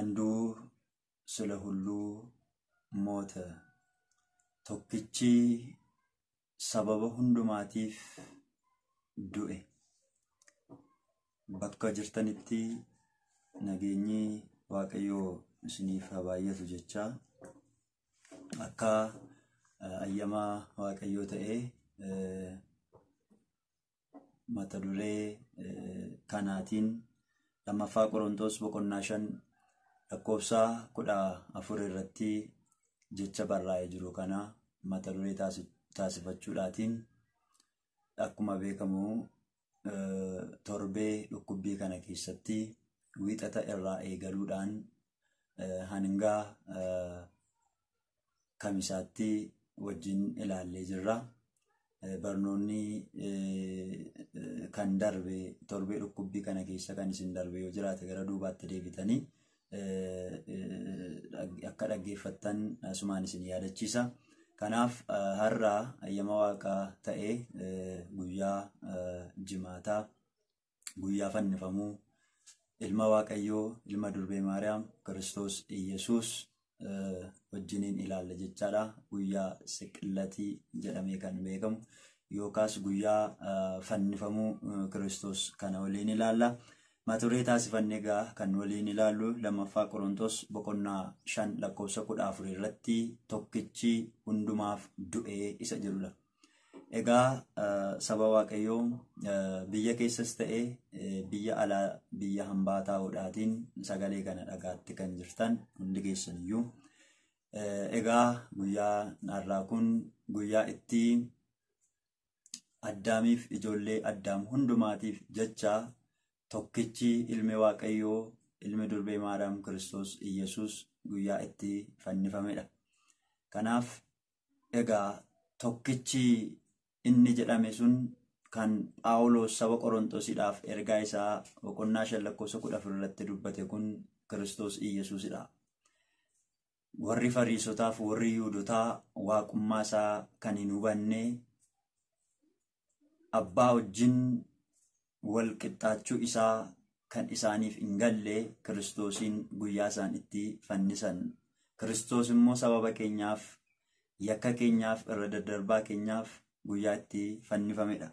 anduu sila hulluu moota tokkichi sababa hundumaatiif du'e bakka jirtanitti nageenyi waaqayyoo isiniif baay'atu jechaa akka ayyamaa waaqayyoo ta'ee mata duree kanaatiin lamaffaa qorontoos boqonnaa shan Lakkoofsa kudha afur irratti jecha barraa'ee jiru kana mata duree taasifachuudhaatiin akkuma beekamu torbee dhukkubbii kana keessatti wiixata irraa eegaluudhaan hanga kamisaatti wajjin ilaallee jirra. Barnoonni kan darbe torbee dhukkubbii kana keessa kan isin darbe yoo jiraate gara duubaatti deebitanii. akka dhaggeeffattan asumaan isin yaadachiisa. Kanaaf eh, har'a ayama waaqaa ta'ee eh, guyyaa eh, jimaataa guyyaa fannifamuu ilma waaqayyoo ilma durbee maariyaam kiristoos iyyasuus wajjiniin ilaalla jechaadha. Guyyaa siqilatii jedhamee kan beekamu yookaas guyyaa fannifamuu kiristoos kana waliin ilaalla. Maturee taasifannee gaa kan waliin ilaallu lamaffaa Korontos boqonnaa shan lakkoofsa kudha afur irratti tokkichi hundumaaf du'ee isa jirudha. Egaa eh, saba Waaqayyoo eh, biyya keessas ta'ee eh, biyya alaa biyya hambaa taa'uudhaatiin sagalee kana dhagaatti kan jirtan hundi keessaniyyuu. Egaa guyyaa har'aa kun guyyaa itti addaamiif ijoollee addaam hundumaatiif jechaa. tokkichi ilmi waaqayyoo ilmi durbee maadaam kiristoos iyyasuus guyyaa itti fannifamedha. Kanaaf egaa tokkichi inni jedhame sun kan paulo saba Qorontosiidhaaf ergaa isaa boqonnaa shan lakkoofsa kudha irratti dubbate kun kiristoos iyyasuusidha. Warri Fariisotaaf warri Yuudotaa waaqummaa isaa kan hin hubannee abbaa wajjin walqixxaachuu isaa kan isaaniif hin galle kiristoosiin guyyaa isaan itti fannisan. Kiristoos immoo sababa keenyaaf yakka keenyaaf irra daddarbaa keenyaaf guyyaa itti fannifamedha.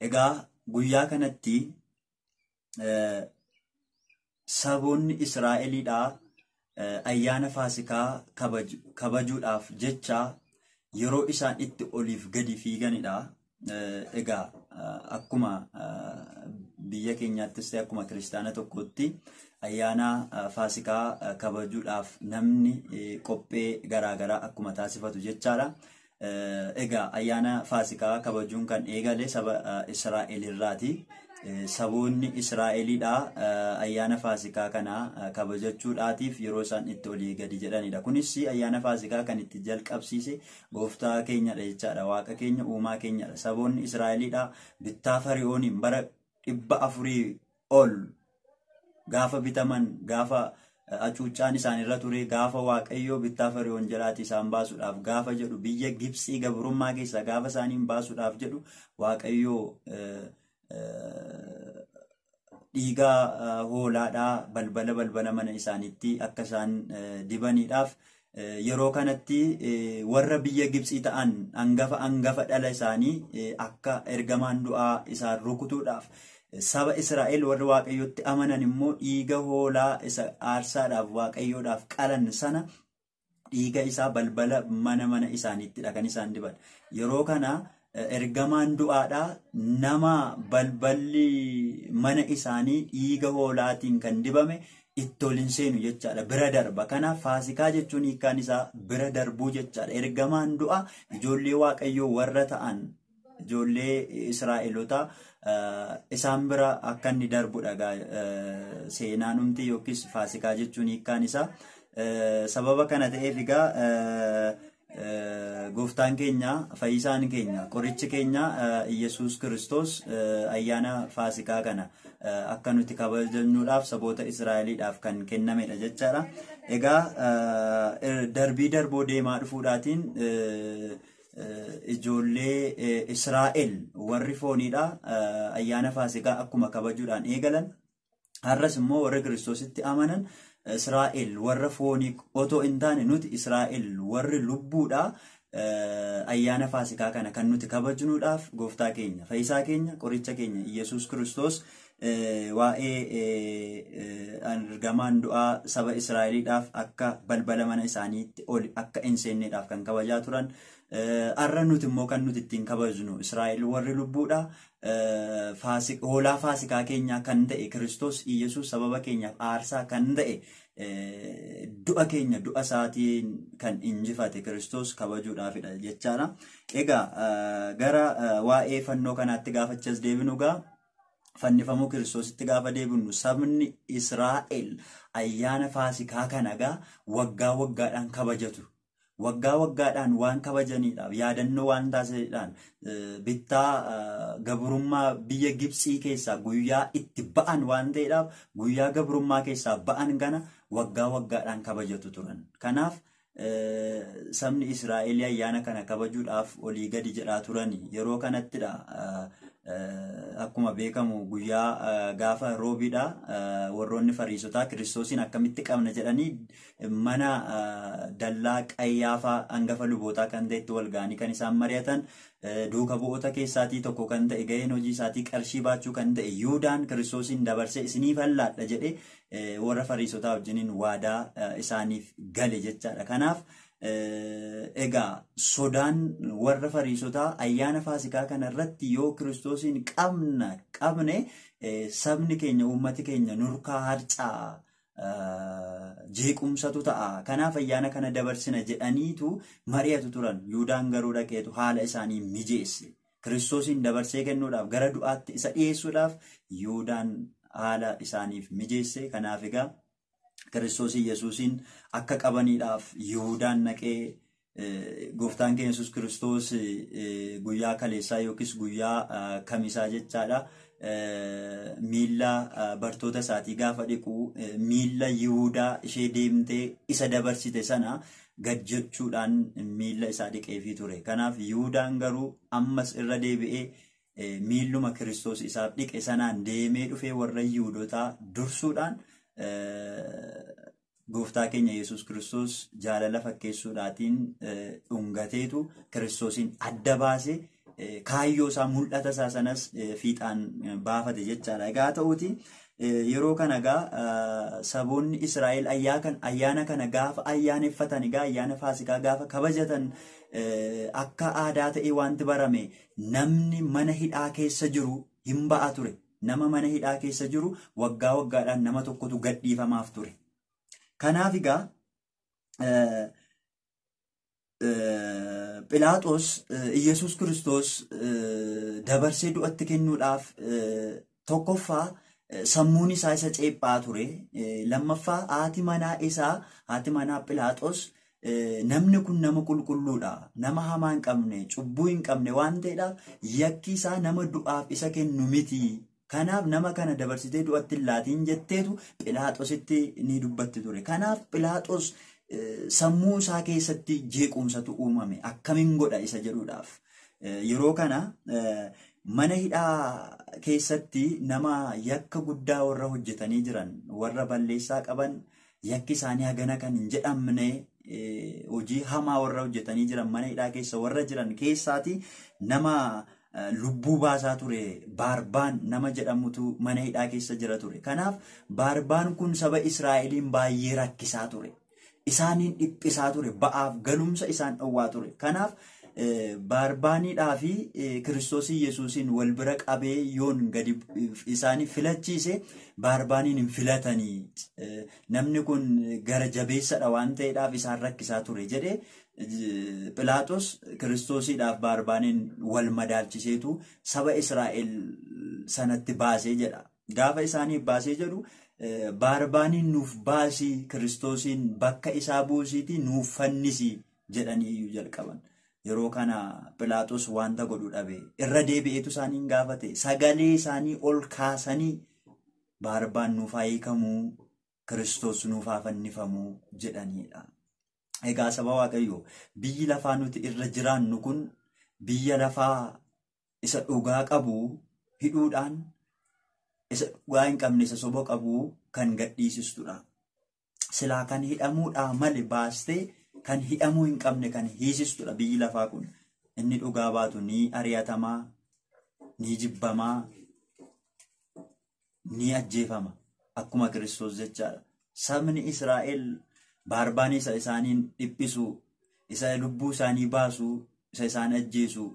Egaa guyyaa kanatti eh, saboonni Israa'eliidhaa eh, ayyaana faasikaa kabajuudhaaf jecha yeroo isaan itti oliif gadi fiiganidha. Eh, egaa akkuma biyya keenyaattis ta'e akkuma kiristaana tokkotti ayyaana faasikaa kabajuudhaaf namni qophee garaagaraa akkuma taasifatu jechaadha. Egaa ayyaana faasikaa kabajuun kan eegale saba Israa'el Eh, saboonni Israa'eliidhaa eh, ayyaana Faasikaa kana eh, kabajachuudhaatiif yeroo isaan itti olii gadi jedhanidha. Kunis ayyaana Faasikaa kan itti jalqabsiise gooftaa keenyadha jechaadha. Waaqa keenya uumaa keenyadha. Saboonni Israa'eliidhaa bittaa fari'ooniin bara dhibba afurii ol gaafa bitaman gaafa acuuccaan isaanirra ture gaafa waaqayyoo bittaa fari'oon jalaati isaan baasuudhaaf gaafa jedhu biyya Gibsii gabrummaa keessaa gaafa isaaniin baasuudhaaf jedhu waaqayyoo. dhiigaa hoolaadhaa balbala balbala mana isaaniitti akka isaan dibaniidhaaf. Yeroo kanatti warra biyya Gibsii ta'an hangafa hangafa dhala isaanii akka ergamaan du'aa isaan rukutuudhaaf saba israel warra Waaqayyootti amanan immoo dhiiga hoolaa isa aarsaadhaaf Waaqayyoodhaaf qalan sana dhiiga isaa balbala mana mana isaaniittidha kan isaan diban. Yeroo kana ergamaan du'aadhaa nama balballi mana isaanii dhiiga hoolaatiin kan dibame ittooliin seenu jechaadha bira darba kana faasikaa jechuun hiikaan isaa bira darbuu jechaadha ergamaan du'a ijoollee waaqayyoo warra ta'an ijoollee israa'elotaa eh, isaan bira akka inni darbu dhagaa eh, seenaa faasikaa jechuun hiikaan isaa eh, sababa kana ta'eef egaa. gooftaan keenya fayyisaan keenya qorichi keenya yesus kristos ayyaana faasikaa kana akka nuti kabajannuudhaaf saboota israa'eliidhaaf kan kennamedha jechaadha. Egaa er, darbii darboo deemaa dhufuudhaatiin. Ijoollee Israa'el warri fooniidha. Ayyaana Faasikaa akkuma kabajuudhaan eegalan. Har'as immoo warri Kiristoositti amanan Israa'el warra foonii otoo hin taane nuti Israa'el warri lubbuudhaa eh, ayyaana faasikaa kana kan nuti kabajnuudhaaf gooftaa keenya faayisaa keenya qoricha keenya Iyyasuus kiristoos eh, waa'ee ergamaan eh, du'aa saba Israa'eliidhaaf akka balbala mana isaaniitti ol akka hin kan kabajaa turan. Har'a nuti immoo kan nuti ittiin kabajnu Israa'el warri lubbuudha. Hoolaa faasikaa keenyaa kan ta'e Kiristoos iyyasuus sababa keenyaaf aarsaa kan ta'e du'a keenya du'a isaatiin kan injifate Kiristoos kabajuudhaafidha jechaadha. Egaa gara waa'ee fannoo kanaatti gaafachas deebinu gaa. Fannifamuu kiristoositti gaafa deebinu sabni Israa'el ayyaana faasikaa kana egaa waggaa waggaadhaan kabajatu. waggaa waggaadhaan waan kabajaniidhaaf yaadannoo waan taasisedhaan e, bittaa e, gabrummaa biyya gibsii keessaa guyyaa itti ba'an waan ta'eedhaaf guyyaa gabrummaa keessaa ba'an kana waggaa waggaadhaan kabajatu turan kanaaf. E, sabni Israa'el ayyaana kana kabajuudhaaf olii gadi jedhaa turanii yeroo kanattidha Eh, akkuma beekamu guyyaa eh, gaafa roobiidha. Eh, warroonni Fariisotaa kiristoosiin akkamitti qabna jedhanii mana dallaa qayyaafaa hangafa lubootaa kan ta'e wal kan isaan mari'atan duuka bu'oota keessaatii tokko kan ta'e ga'een hojii isaatii qarshii baachuu kan ta'e yuudaan kiristoosiin dabarsee isinii fallaadha jedhee warra Fariisotaa wajjiniin waadaa isaaniif gale jechaadha. Kanaaf. Egaa sodaan warra fariisotaa ayyaana faasikaa kanarratti yoo kiristoosiin qabna qabne sabni keenya uummati keenya nurkaa harcaa jeequmsatu ta'a. Kanaaf ayyaana kana dabarsina jedhaniitu mari'atu turan. Yuudaan garuu dhaqeetu haala isaanii mijeesse. Kiristoosiin dabarsee kennuudhaaf gara du'aatti isa dhiyeessuudhaaf Yuudaan haala isaaniif mijeesse. Kanaaf egaa. Kiristoos Yesuusiin akka qabaniidhaaf yihudan naqee eh, gooftaan keenya Yesuus Kiristoos eh, guyyaa kaleessaa yookiis guyyaa eh, kamisaa jechaadha. Miilla bartoota isaatii gaafa dhiqu miilla Yihudaa ishee deemtee isa dabarsite sana gad jechuudhaan miilla isaa dhiqeefii ture. Kanaaf yihudan garuu ammas irra deebi'ee miilluma Kiristoos isaaf dhiqe sanaan deemee dhufee warra Yihudotaa dursuudhaan. gooftaa keenya yesus kiristoos jaalala fakkeessuudhaatiin dhungateetu kiristoosiin adda baase kaayyoo isaa mul'ata isaa sanas fiixaan baafate jechaadha. Egaa ta'uuti yeroo kana egaa saboonni Israa'el ayyaana kana gaafa ayyaaneffatan egaa ayyaana faasikaa gaafa kabajatan akka aadaa ta'e wanti barame namni mana hidhaa keessa jiru hin ba'a ture. nama mana hidhaa keessa jiru waggaa waggaadhaan nama tokkotu gadhiifamaaf ture. Kanaaf egaa Philaaxoos Iyyasuus Kiristoos dabarsee du'atti kennuudhaaf tokkoffaa sammuun isaa isa ceephaa ture. Lammaffaa haati manaa isaa haati manaa Philaaxoos. Namni kun nama qulqulluudha. Nama hamaa hin qabne, cubbuu hin qabne waan yakki isaa nama du'aaf isa kennu miti Kanaaf nama kana dabarsitee du'atti hin laatiin jetteetu Philaaxoositti ni dubbatti ture. Kanaaf Philaaxoos e, sammuu isaa keessatti jeequmsatu uumame akkamiin godha isa jedhuudhaaf. E, yeroo kana e, mana hidhaa keessatti nama yakka guddaa warra hojjetanii jiran warra balleessaa qaban yakki isaanii hagana kan hin jedhamne hojii hamaa warra hojjetanii jiran mana hidhaa keessa warra jiran keessaati nama. lubbuu baasaa ture baarbaan nama jedhamutu mana hidaa keessa jira ture. Kanaaf baarbaan kun saba Israa'eliin baay'ee rakkisaa ture. Isaaniin dhiphisaa ture. Ba'aaf galumsa isaan dhowwaa ture. Kanaaf e, baarbaaniidhaa fi e, kiristoosii yesuusiin wal bira qabee yoon gadi isaanii filachiise baarbaaniin hin filatanii e, namni kun gara jabeessadha waan ta'eedhaaf isaan rakkisaa ture jedhee Pilaatos kiristoosiidhaaf baarbaaniin wal madalchisetu saba Israa'el sanatti baasee jedha. Gaafa isaaniif baasee jedhu e, baarbaaniin nuuf baasii kiristoosiin bakka isaa buusiitii nuuf fannisii jedhanii iyyuu jalqaban. Yeroo kanaa Pilaatos wanta godhu irra deebi'etu isaaniin gaafate sagalee isaanii ol kaasanii baarbaan nuuf hiikamuu kiristoos fannifamuu jedhanidha. Egaa saba Waaqayyoo biyyi lafaa nuti irra jiraannu kun biyya lafaa isa dhugaa qabu hidhuudhaan isa dhugaa hin qabne isa soba qabu kan gadhiisistudha. Silaa kan hidhamuudhaa malee baastee kan hidhamuu hin qabne kan hiisistudha biyyi lafaa kun. Inni dhugaa baatu ni ari'atamaa, ni jibbamaa, ni ajjeefama akkuma kiristoos jechaadha. Sabni israel baarbaan isa isaaniin dhiphisuu isa lubbuu isaanii baasuu isa isaan ajjeesuu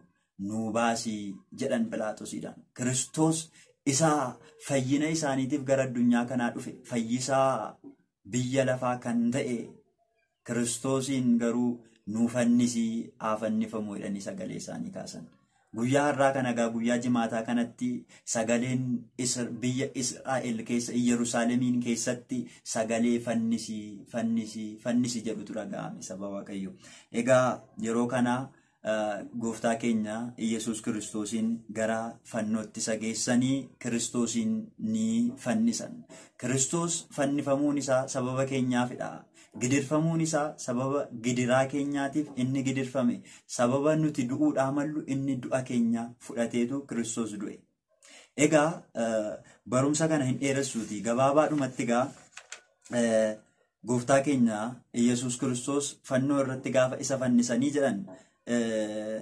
nuu baasii jedhan Pilaaxoosiidhaan. Kiristoos isaa fayyina isaaniitiif gara addunyaa kanaa dhufe fayyisaa biyya lafaa kan ta'e Kiristoosiin garuu nuu fannisii haa sagalee isaanii kaasan. Guyyaa har'aa kana guyyaa jimaataa kanatti sagaleen biyya Israa'el keessa Yerusaalemiin keessatti sagalee fannisii fannisii fannisi jedhutu dhaga'ame Egaa yeroo kana gooftaa keenya Iyyasuus kiristoosiin gara fannootti sageessanii kiristoosiin ni fannisan. Kiristoos fannifamuun isaa sababa keenyaafidha. Gidirfamuun isaa sababa gidiraa keenyaatiif inni gidirfame sababa nuti du'uudhaa mallu inni du'a keenya fudhateetu kiristoos du'e. Egaa eh, barumsa kana hin dheeressuuti gabaabaadhumatti gaa eh, gooftaa keenya yesus kiristoos fannoo irratti gaafa isa fannisanii jedhan eh,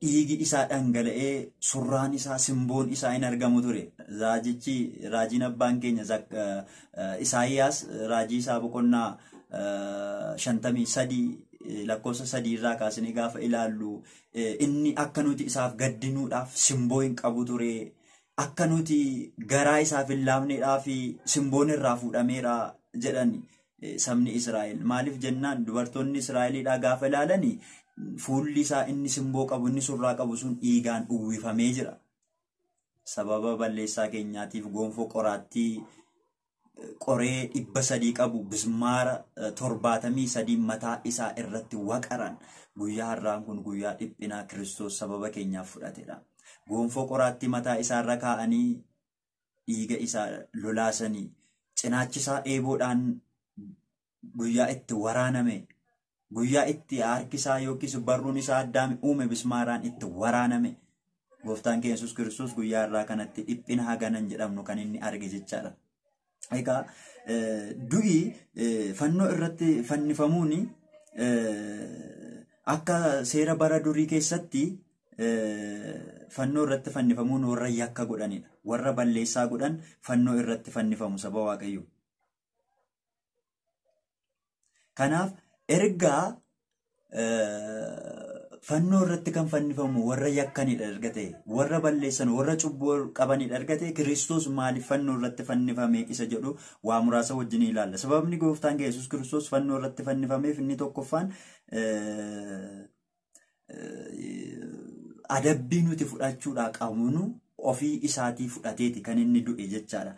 dhiigi isaa dhangala'ee surraan isaa simboon isaa hin argamu ture. Raajichi raajiin abbaan keenya eh, eh, Isaayyaas raajii isaa boqonnaa eh, shantamii sadii lakkoofsa sadii irraa kaasanii gaafa ilaallu inni akka nuti isaaf gaddinuudhaaf simboo hin qabu ture. Akka nuti garaa isaaf hin laafneedhaa fi simboon irraa fuudhameera jedhan sabni Israa'el. Maaliif jennaan dubartoonni Israa'eliidhaa gaafa ilaalanii fuulli isaa inni simboo qabu inni surraa qabu sun dhiigaan uwwifamee jira. Sababa balleessaa keenyaatiif gonfoo qoraattii eh, qoree dhibba sadii qabu bismaara eh, torbaatamii sadii mataa isaa irratti waqaran guyyaa har'aan kun guyyaa dhiphinaa kiristoos sababa keenyaaf fudhatedha. Gonfoo qoraattii mataa isaarra kaa'anii dhiiga isaa lolaasanii cinaachisaa eeboodhaan guyyaa itti waraaname guyyaa itti harkisaa yookiis barruun isaa addaame uume bismaaraan itti waraaname gooftaan keenya yesus kiristoos guyyaa irraa kanatti dhiphina haganan jedhamnu kan inni arge jechaadha. Egaa e, du'i e, fannoo irratti fannifamuun e, akka seera bara durii keessatti fannoo irratti fannifamuun warra yakka godhanidha. Warra balleessaa godhan fannoo irratti fannifamu saba ergaa fannoo irratti kan fannifamu warra yakkanii argate, warra balleessan warra cubboo qabanidha erga ta'e kiristoos maaliif fannoo irratti fannifame isa jedhu waa muraasa wajjin ilaalla sababni gooftaan yesus kiristoos fannoo irratti fannifameef inni tokkoffaan adabbii nuti fudhachuudhaa qabnu. ofii isaatii fudhateeti kan inni du'e jechaadha.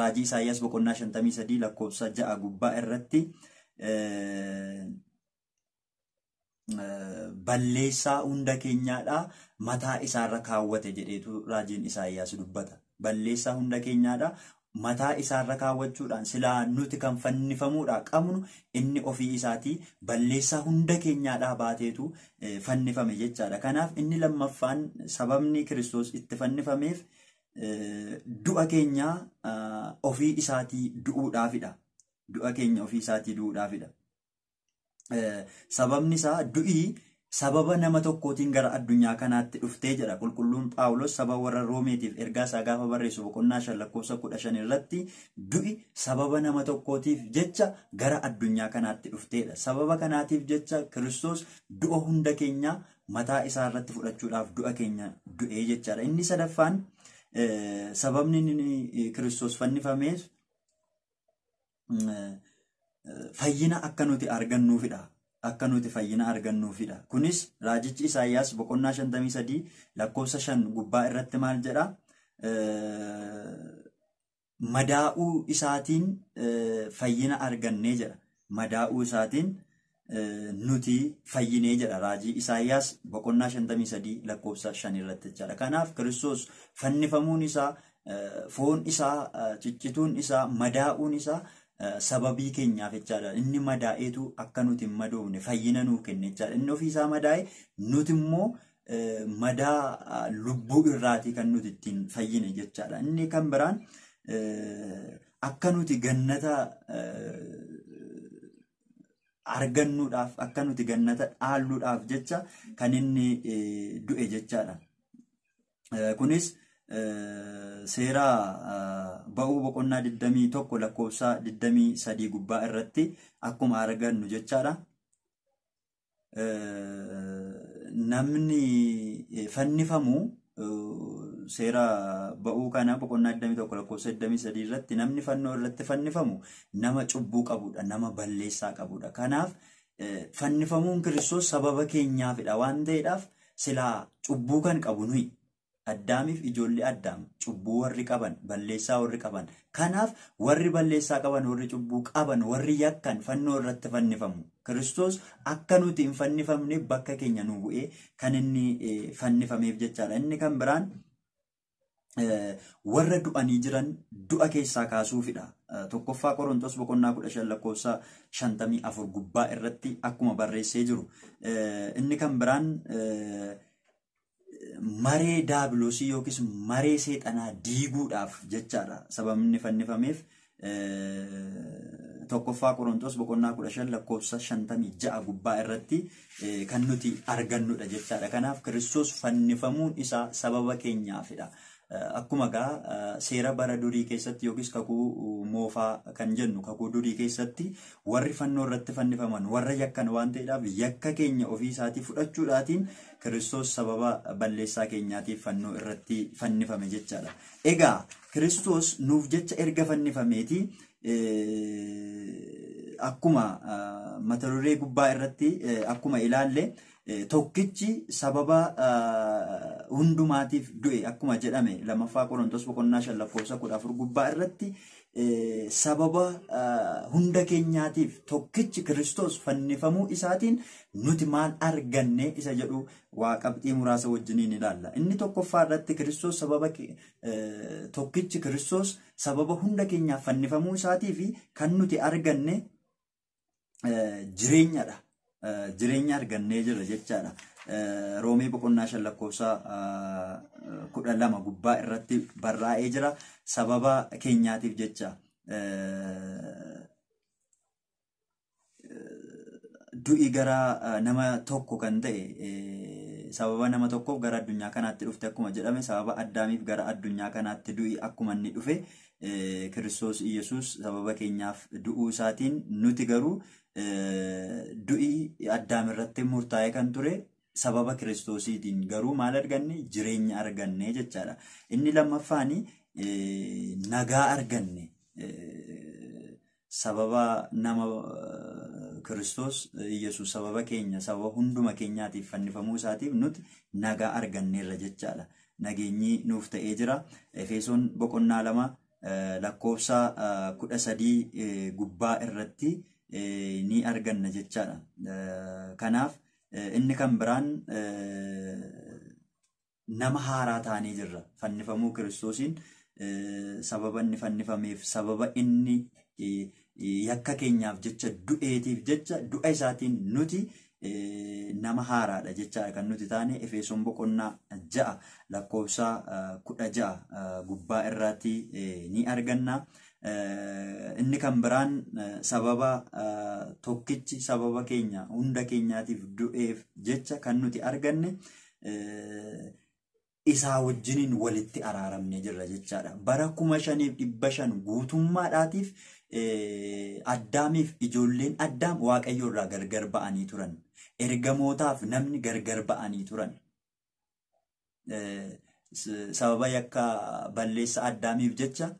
raajii Isaayyaas boqonnaa shantamii sadii lakkoofsa ja'a gubbaa irratti balleessaa hunda keenyaadhaa mataa isaarra kaawwate jedheetu raajiin Isaayyaas dubbata. Balleessaa hunda keenyaadhaa mataa isaarra kaawwachuudhaan silaa nuti kan fannifamuudha qabnu inni ofii isaatii balleessaa hunda keenyaadhaa baateetu eh, fannifame jechaadha. Kanaaf inni lammaffaan sababni kiristoos itti fannifameef eh, du'a eh, ofii isaatii du'uudhaafidha. Du'a keenya ofii isaatii du'uudhaafidha. Sababni isaa du'ii. sababa nama tokkootiin gara addunyaa kanaatti dhuftee jedha qulqulluun paulos saba warra roomeetiif ergaa isaa gaafa barreessu boqonnaa shan lakkoofsa kudha shan du'i sababa nama tokkootiif jecha gara addunyaa kanaatti dhufteedha sababa kanaatiif jecha kiristoos du'a hunda keenya mataa isaa irratti fudhachuudhaaf du'a keenya du'ee jechaadha inni sadaffaan eh, sababni eh, kiristoos fannifameef mm, eh, fayyina akka nuti argannuufidha akka nuti fayyina argannuufidha. Kunis raajichi isayas boqonnaa shantamii sadii lakkoofsa shan gubbaa irratti maal jedha madaa'uu isaatiin fayyina argannee jedha. Madaa'uu isaatiin nuti fayyinee jedha raajii Isaayyaas boqonnaa shantamii sadii lakkoofsa shan irratti jechaadha. Kanaaf kiristoos fannifamuun isaa, foon isaa, ciccituun isaa, madaa'uun isaa. sababii keenyaaf jechaadha. Inni madaa'eetu akka nuti hin madoofne fayyina nuu jechaadha. Inni ofiisaa madaa'e nuti immoo e, madaa lubbuu irraatii kan nuti ittiin fayyine jechaadha. Inni kan biraan e, akka nuti gannata e, argannuudhaaf akka nuti gannata dhaalluudhaaf jecha kan inni du'e jechaadha. Kunis Eh, seeraa eh, ba'uu boqonnaa 21 lakkoofsaa 23 gubbaa irratti akkuma argannu jechaadha. Eh, namni fannifamu seera ba'uu kana boqonnaa 21 lakkoofsa 23 irratti namni fannoo irratti fannifamu nama cubbuu qabudha. Nama balleessaa qabudha. Kanaaf fannifamuun kiristoos sababa keenyaafidha waan ta'eedhaaf silaa cubbuu kan qabu Addaamiif ijoollee addaam cubbuu warri qaban balleessaa warri qaban kanaaf warri balleessaa qaban warri cubbuu qaban warri yakkan fannoo irratti fannifamu kiristoos akka nuti hin fannifamne bakka keenya nu bu'ee kan inni eh, fannifameef jechaadha inni kan biraan eh, warra du'anii jiran du'a keessaa kaasuufidha. Eh, tokkoffaa Qorontos boqonnaa kudha shan lakkoofsa shantamii afur gubbaa irratti akkuma barreessee jiru inni kan biraan. maree daabiloosii yookis maree seexanaa diiguudhaaf jechaadha sababni fannifameef. Tokkoffaa korontos boqonnaa kudha shan lakkoofsa shantamii ja'a gubbaa irratti kan nuti argannudha jechaadha. Kanaaf kiristoos fannifamuun isaa sababa keenyaafidha. Eh, akkuma egaa eh, seera bara durii keessatti yookiis kakuu moofaa kan jennu kakuu durii keessatti warri fannoo irratti fannifaman warra yakkan waan ta'eedhaaf yakka keenya ofii isaatii fudhachuudhaatiin kiristoos sababa balleessaa keenyaatiif fannoo irratti fannifame jechaadha. Egaa kiristoos nuuf jecha erga fannifameeti. Eh, akkuma mata duree gubbaa irratti akkuma ilaalle. Eh, tokkichi sababa eh, hundumaatiif du'e akkuma jedhame lamaffaa qorontos boqonnaa shan lakkoofsa kudha afur gubbaa irratti eh, sababa hunda keenyaatiif tokkichi kiristoos fannifamuu isaatiin nuti maal arganne isa jedhu waa qabxii muraasa wajjiniin ilaalla. Inni tokkoffaa irratti kiristoos sababa tokkichi kiristoos sababa hunda keenyaaf fannifamuu isaatii fi kan nuti arganne jireenyadha. jireenya argannee jira jechaadha. Roomee boqonnaa shan lakkoofsa kudha lama gubbaa irratti barraa'ee jira. Sababa keenyaatiif jecha du'i gara nama tokko kan ta'e. sababa nama tokkoof gara addunyaa kanaatti dhufte akkuma jedhame sababa addaamiif gara addunyaa kanaatti du'i akkuma inni dhufe eh, kiristoos iyyasuus sababa keenyaaf du'uu nuti garuu eh, du'i addaamirratti murtaa'ee kan ture sababa kiristoosiitiin garuu maal arganne jireenya arganne jechaadha. Inni lammaffaani eh, nagaa arganne sababa nama Kiristoos eh, Yesuus sababa keenya sababa hunduma keenyaatiif fannifamuu isaatiif nuti nagaa arganneerra jechaadha. Nageenyi nuuf ta'ee jira. efeson boqonnaa lama eh, lakkoofsa eh, kudha sadii gubbaa irratti ni arganna jechaadha. Kanaaf inni kan biraan nama haaraa ta'anii jirra. Fannifamuu Kiristoosiin sababa inni fannifameef sababa inni. yakka keenyaaf jecha du'eetiif jecha du'a isaatiin nuti nama haaraadha jecha kan nuti taane efesoon boqonnaa ja'a lakkoofsa kudha ja'a gubbaa irratti ni arganna. Inni kan biraan sababa tokkichi sababa keenya hunda keenyaatiif du'eef jecha kan nuti arganne isaa wajjiniin walitti araaramne jirra jechaadha. Bara kuma shaniif dhibba shan guutummaadhaatiif Addaamiif ijoolleen addaam waaqayyo irraa gargar ba'anii turan. Ergamootaaf namni gargar ba'anii turan. Sababa yakka balleessa addaamiif jecha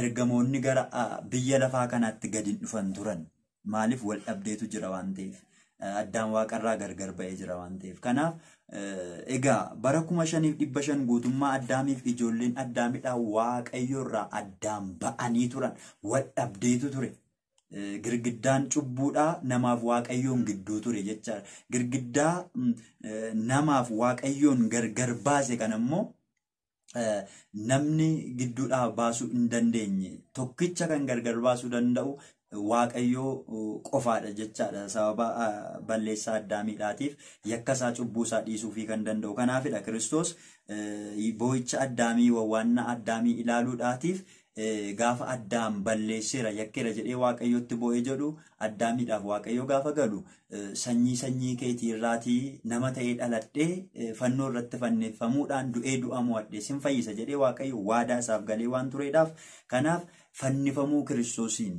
ergamoonni gara biyya lafaa kanaatti gadi dhufan turan. Maaliif wal dhabdeetu jira waan ta'eef. addaan waaqarraa gargar ba'ee jira waan ta'eef. Kanaaf e, egaa bara kuma shaniif dhibba shan guutummaa addaamiif ijoolleen addaamidhaa waaqayyoorraa addaan ba'anii turan waldhabdeetu ture. E, girgiddaan cubbuudhaa namaaf waaqayyoon gidduu ture jechaadha. Girgiddaa mm, e, namaaf waaqayyoon gargar baase kan ammoo namni gidduudhaa baasuu hin dandeenye tokkicha kan gargar baasuu danda'u waaqayyoo qofaadha jechaadha sababa balleessaa addaamiidhaatiif yakkasaa cubbuusaa dhiisuufii kan danda'u kanaafidha kiristoos e, boo'icha addaamii wawwaannaa addaamii ilaaluudhaatiif e, gaafa addaam balleesseera yakkeera jedhee waaqayyootti jedhu addaamiidhaaf gaafa galu e, sanyii sanyii keetii irraatii nama ta'ee dhaladhee fannoo irratti fanneeffamuudhaan du'ee sin fayyisa jedhee waaqayyo waadaa isaaf galee waan tureedhaaf kanaaf fannifamuu kiristoosiin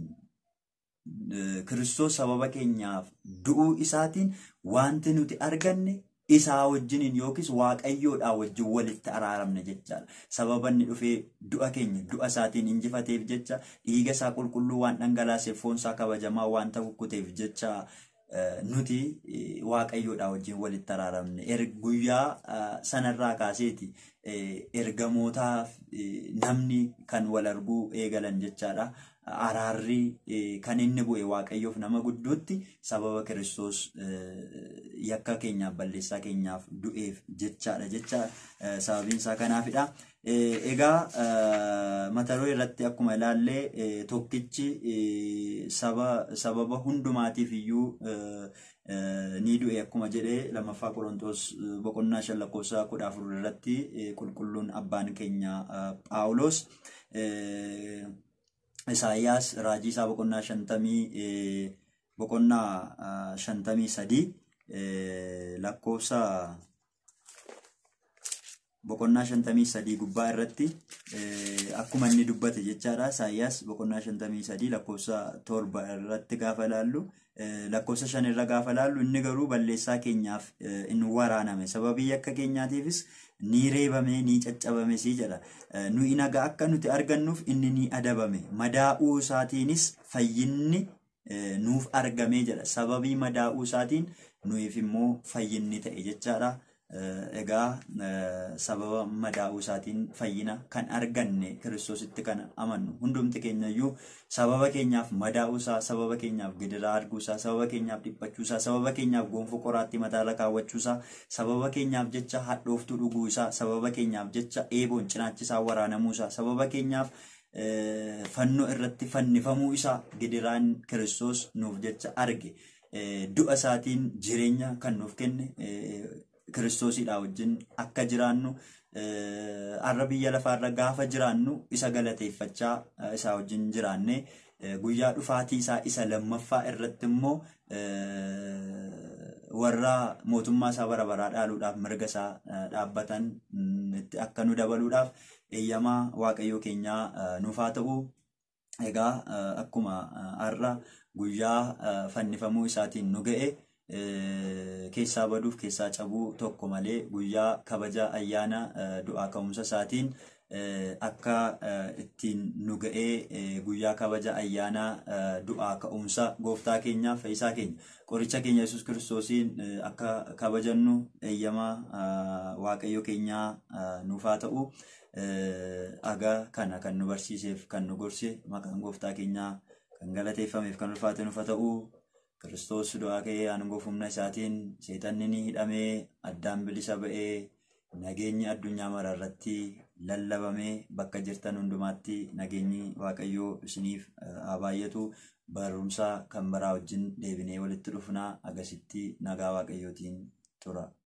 Kiristoos sababa keenyaaf du'uu isaatiin wanti nuti arganne isaa wajjiniin yookiis waaqayyoodhaa wajjin walitti araaramne jechaadha. Sababa inni dhufee du'a keenya du'a isaatiin injifateef jecha dhiiga isaa qulqulluu waan dhangalaaseef foon isaa kabajamaa waanta kukkuteef jecha eh, nuti eh, waaqayyoodhaa wajjin walitti araaramne er-, guyyaa eh, sanarraa kaaseeti ergamootaaf namni kan wal arguu eegalan jechaadha. ararri e, kan inni bu'e waaqayyoof nama gudduutti sababa kiristoos e, yakka keenyaaf balleessaa keenyaaf du'eef jechaadha jecha e, sababiin isaa kanaafidha. Egaa mataroo irratti akkuma ilaallee tokkichi sababa hundumaatiif iyyuu ni du'e akkuma jedhee lamaffaa korontos boqonnaa shan lakkoofsa kudha afur irratti qulqulluun abbaan keenya Paawuloos Isaayyaas raajii isaa boqonnaa shantamii sadii lakkoofsa boqonnaa shantamii sadii gubbaa irratti akkuma inni dubbate jechaadha. Isaayyaas boqonnaa shantamii sadii lakkoofsa torba irratti gaafa ilaallu lakkoofsa shan irra gaafa ilaallu inni garuu balleessaa keenyaaf hin waraaname sababii yakka keenyaatiifis. ni reebame ni caccabame si jedha eh, nuyi nagaa akka nuti argannuuf inni ni adabame madaa'uu isaatiinis fayyinni eh, nuuf argame jedha sababii madaa'uu isaatiin nuyiif immoo fayyinni ta'e jechaadha Eh, egaa eh, sababa madaa'uu isaatiin fayyina kan arganne kiristoositti kan amannu hundumti keenyayyuu sababa keenyaaf madaa'uu isaa sababa keenyaaf gidiraa arguu isaa sababa keenyaaf dhiphachuu isaa sababa keenyaaf gonfoo qoraattii mataala kaawwachuu isaa sababa keenyaaf jecha hadhooftuu dhuguu isaa sababa keenyaaf jecha eeboon cinaachisaa waraanamuu isaa sababa keenyaaf eh, fannoo irratti fannifamuu isaa gidiraan kiristoos nuuf jecha arge du'a isaatiin jireenya kan nuuf kenne. Kiristoosiidhaa wajjin akka jiraannu eh, har'a biyya lafaarra gaafa jiraannu isa galateeffachaa eh, isaa wajjin jiraannee eh, guyyaa dhufaatii isaa isa lammaffaa irratti immoo warra mootummaa isaa bara baraa dhaaluudhaaf mirga isaa dhaabbatan mm, akka nu dabaluudhaaf eeyyamaa waaqayyoo keenyaa nufaa ta'u. Egaa akkuma har'a guyyaa fannifamuu isaatiin nu ga'e keessaa baduuf keessaa cabuu tokko malee guyyaa kabaja ayyaana du'aa ka'umsa isaatiin akka ittiin nu ga'ee guyyaa kabaja ayyaanaa du'aa ka'umsa gooftaa keenyaaf faayisaa keenya qoricha keenya yesus akka kabajannu eeyyamaa waaqayyo keenyaa nuufaa ta'u aga kana kan nu barsiseef kan nu gorse maqaan gooftaa keenyaa kan galateeffameef kan ulfaate nufa ta'uu. Kiristoos du'aa ka'ee aangoo humna isaatiin seexanni ni hidhamee addaan bilisa ba'ee nageenyi addunyaa maraarratti lallabamee bakka jirtan hundumaatti nageenyi waaqayyoo isiniif haa barumsa kan baraa wajjin deebinee walitti dufna agasitti nagaa waaqayyootiin tura.